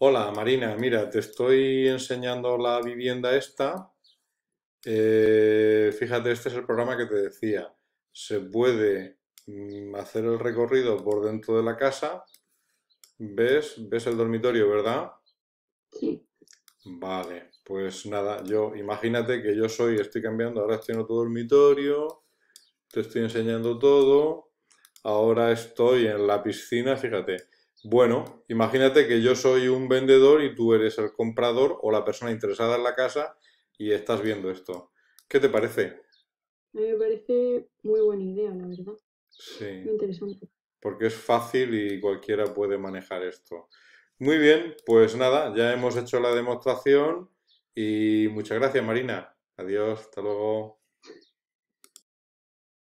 Hola Marina, mira, te estoy enseñando la vivienda esta. Eh, fíjate, este es el programa que te decía. Se puede mm, hacer el recorrido por dentro de la casa. ¿Ves? ¿Ves el dormitorio, verdad? Sí. Vale, pues nada, yo imagínate que yo soy, estoy cambiando, ahora estoy en otro dormitorio, te estoy enseñando todo, ahora estoy en la piscina, fíjate bueno, imagínate que yo soy un vendedor y tú eres el comprador o la persona interesada en la casa y estás viendo esto. ¿Qué te parece? me parece muy buena idea, la verdad. Sí. Muy interesante. Porque es fácil y cualquiera puede manejar esto. Muy bien, pues nada, ya hemos hecho la demostración y muchas gracias Marina. Adiós, hasta luego.